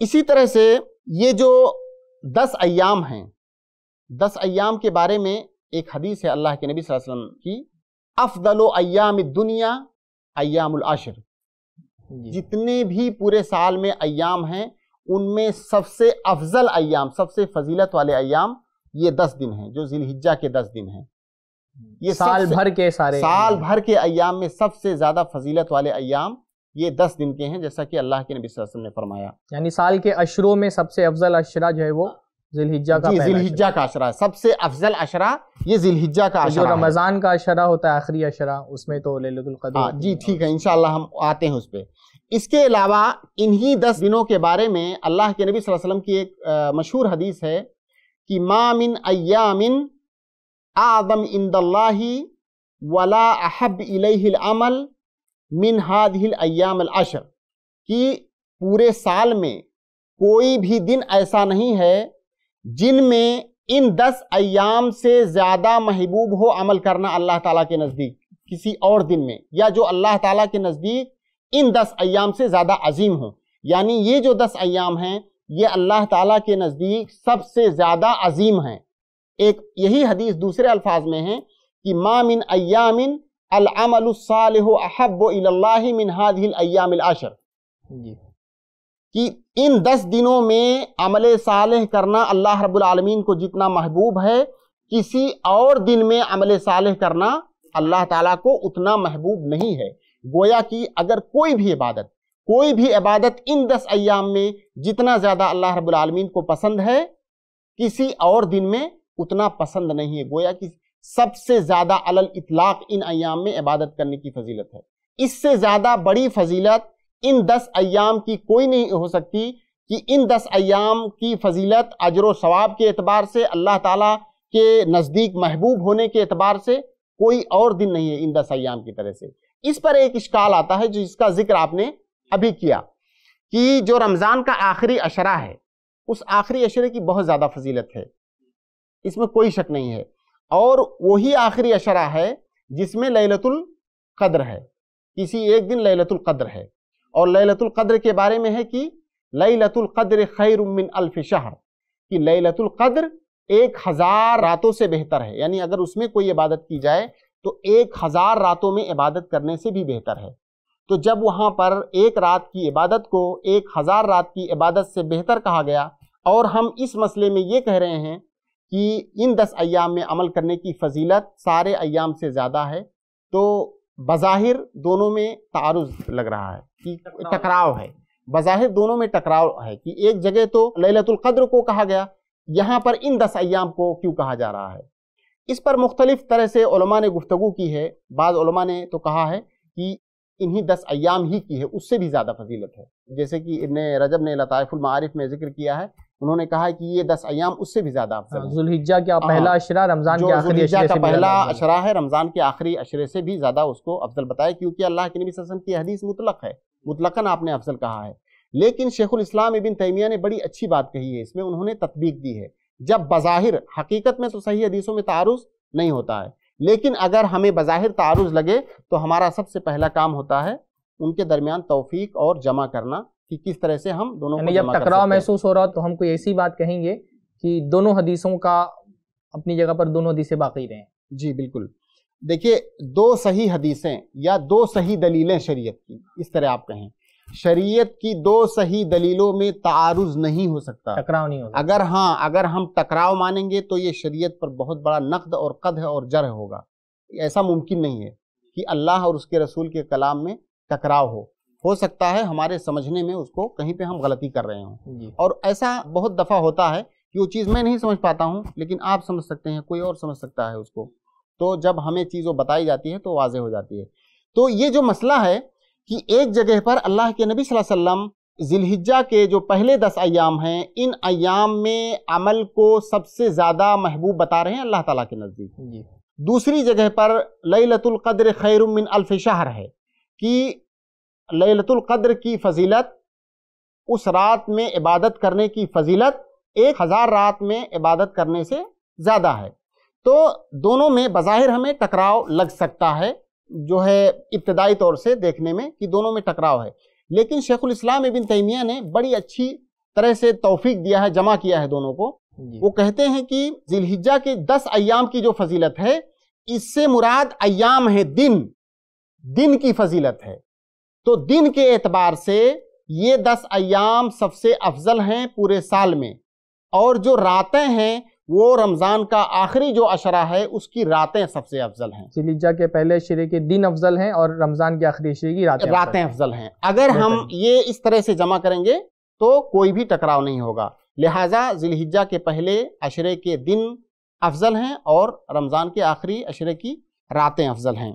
इसी तरह से ये जो दस अयाम हैं दस अयाम के बारे में एक हदीस है अल्लाह के नबी वसल्लम की अफदलो अयाम दुनिया अयामुल जितने भी पूरे साल में अयाम हैं उनमें सबसे अफजल अयाम सबसे फजीलत वाले अयाम ये दस दिन हैं जो जिलहिज्जा के दस दिन हैं ये साल भर के सारे साल भर के अयाम में सबसे ज़्यादा फजीलत वाले अयाम ये दस दिन के हैं जैसा कि अल्लाह के नबी वसल्लम ने फरमाया यानी साल के अशरों में सबसे अफजल अशरा जो है वो जिलहिजा का जिलहिजा का अशरा सबसे अफजल अशरा ये जिलहिजा का तो अशरा रमज़ान का अशरा होता है आखिरी अशरा उसमें तो ललतुल्कदर हाँ, जी ठीक है इनशाला हम आते हैं उस पर इसके अलावा इन्हीं दस दिनों के बारे में अल्लाह के नबी वसल्लम की एक मशहूर हदीस है कि मामिन अयामिन आदम इंदल्लाही वला अहब इलैहिल अमल मिन हादिल अयाम अशर कि पूरे साल में कोई भी दिन ऐसा नहीं है जिनमें इन दस अयाम से ज़्यादा महबूब हो अमल करना अल्लाह ताला के नज़दीक किसी और दिन में या जो अल्लाह ताला के नज़दीक इन दस अयाम से ज़्यादा अजीम हो यानी ये जो दस अयाम हैं ये अल्लाह ताला के नज़दीक सबसे ज़्यादा अजीम हैं एक यही हदीस दूसरे अल्फाज में है कि मामिन अयामिन अहब्बाशर कि इन दस दिनों में अमल साल करना अल्लाह रबालमीन को जितना महबूब है किसी और दिन में अमल साल करना अल्लाह ताला को उतना महबूब नहीं है गोया कि अगर कोई भी इबादत कोई भी इबादत इन दस अयाम में जितना ज़्यादा अल्लाह रबालमीन को पसंद है किसी और दिन में उतना पसंद नहीं है गोया कि सबसे ज़्यादा अलल इतलाक इन अयाम में इबादत करने की फजीलत है इससे ज़्यादा बड़ी फजीलत इन दस अयाम की कोई नहीं हो सकती कि इन दस अयाम की फजीलत अजर सवाब के अतबार से अल्लाह ताला के नज़दीक महबूब होने के अतबार से कोई और दिन नहीं है इन दस अयाम की तरह से इस पर एक इश्काल आता है जिसका जिक्र आपने अभी किया कि जो रमज़ान का आखिरी अशरा है उस आखिरी अशरे की बहुत ज़्यादा फजीलत है इसमें कोई शक नहीं है और वही आखिरी अशरा है जिसमें लैलतुल कद्र है किसी एक दिन लैलतुल कद्र है और लैलतुल कद्र के बारे में है कि लैलतुल कद्र खैर मिन अल्फ शहर कि लैलतुल कद्र एक हज़ार रातों से बेहतर है यानी अगर उसमें कोई इबादत की जाए तो एक हज़ार रातों में इबादत करने से भी बेहतर है तो जब वहाँ पर एक रात की इबादत को एक हज़ार रात की इबादत से बेहतर कहा गया और हम इस मसले में ये कह रहे हैं कि इन दस अयाम में अमल करने की फजीलत सारे अयाम से ज़्यादा है तो बज़ाहिर दोनों में तारुज लग रहा है कि टकराव है बज़ाहिर दोनों में टकराव है कि एक जगह तो ललतुल्क़द्र को कहा गया यहाँ पर इन दस अयाम को क्यों कहा जा रहा है इस पर मुख्तलिफ तरह से ने गुफ्तु की है बाद ने तो कहा है कि इन्हीं दस अयाम ही की है उससे भी ज़्यादा फजीलत है जैसे कि इबन रजब ने लताफ़ुलमारफ़ में ज़िक्र किया है उन्होंने कहा कि ये दस अयाम उससे भी ज्यादा हाँ, जुल्हिज्जा का हाँ। पहला अशरा रमजान के आखिरी अशरे का पहला अशरा है रमजान के आखिरी अशरे से भी ज्यादा उसको अफजल बताया क्योंकि अल्लाह के नबी सल्लल्लाहु अलैहि वसल्लम की हदीस मुतलक है मुतलकन आपने अफजल कहा है लेकिन शेखुल इस्लाम इबिन तैमिया ने बड़ी अच्छी बात कही है इसमें उन्होंने तत्बीक दी है जब बज़ाहिर हकीकत में तो सही हदीसों में तारुज नहीं होता है लेकिन अगर हमें बज़ाहिर तारुज लगे तो हमारा सबसे पहला काम होता है उनके दरमियान तोफ़ी और जमा करना कि किस तरह से हम दोनों को जब टकराव महसूस हो रहा हो तो हम कोई ऐसी बात कहेंगे कि दोनों हदीसों का अपनी जगह पर दोनों हदीसें बाकी रहें जी बिल्कुल देखिए दो सही हदीसें या दो सही दलीलें शरीयत की इस तरह आप कहें शरीयत की दो सही दलीलों में तारुज नहीं हो सकता टकराव नहीं होगा अगर हाँ अगर हम टकराव मानेंगे तो ये शरीयत पर बहुत बड़ा नकद और कद और जर होगा ऐसा मुमकिन नहीं है कि अल्लाह और उसके रसूल के कलाम में टकराव हो हो सकता है हमारे समझने में उसको कहीं पे हम गलती कर रहे हों और ऐसा बहुत दफ़ा होता है कि वो चीज़ मैं नहीं समझ पाता हूँ लेकिन आप समझ सकते हैं कोई और समझ सकता है उसको तो जब हमें चीज़ बताई जाती है तो वाजे हो जाती है तो ये जो मसला है कि एक जगह पर अल्लाह के नबी वसल्लम जिलहिजा के जो पहले दस अयाम हैं इन अयाम में अमल को सबसे ज़्यादा महबूब बता रहे हैं अल्लाह ताला के नज़दीक दूसरी जगह पर लई लतुल्क़द्र खैर अल्फ शहर है कि कद्र की फजीलत उस रात में इबादत करने की फजीलत एक हज़ार रात में इबादत करने से ज़्यादा है तो दोनों में बज़ाहिर हमें टकराव लग सकता है जो है इब्तदाई तौर से देखने में कि दोनों में टकराव है लेकिन शेखुल इस्लाम इबिन तैमिया ने बड़ी अच्छी तरह से तोफीक दिया है जमा किया है दोनों को वो कहते हैं कि जिलहिजा के दस अयाम की जो फजीलत है इससे मुराद अयाम है दिन दिन की फजीलत है तो दिन के एतबार से ये दस अयाम सबसे अफजल हैं पूरे साल में और जो रातें हैं वो रमज़ान का आखिरी जो अशरा है उसकी रातें सबसे अफजल हैं जिलिजा के पहले शरे के दिन अफजल हैं और रमज़ान के आखिरी शरे की रातें रातें अफजल हैं अगर हम ये इस तरह से जमा करेंगे तो कोई भी टकराव नहीं होगा लिहाजा जिलहिजा के पहले अशरे के दिन अफजल हैं और रमज़ान के आखिरी अशरे की रातें अफजल हैं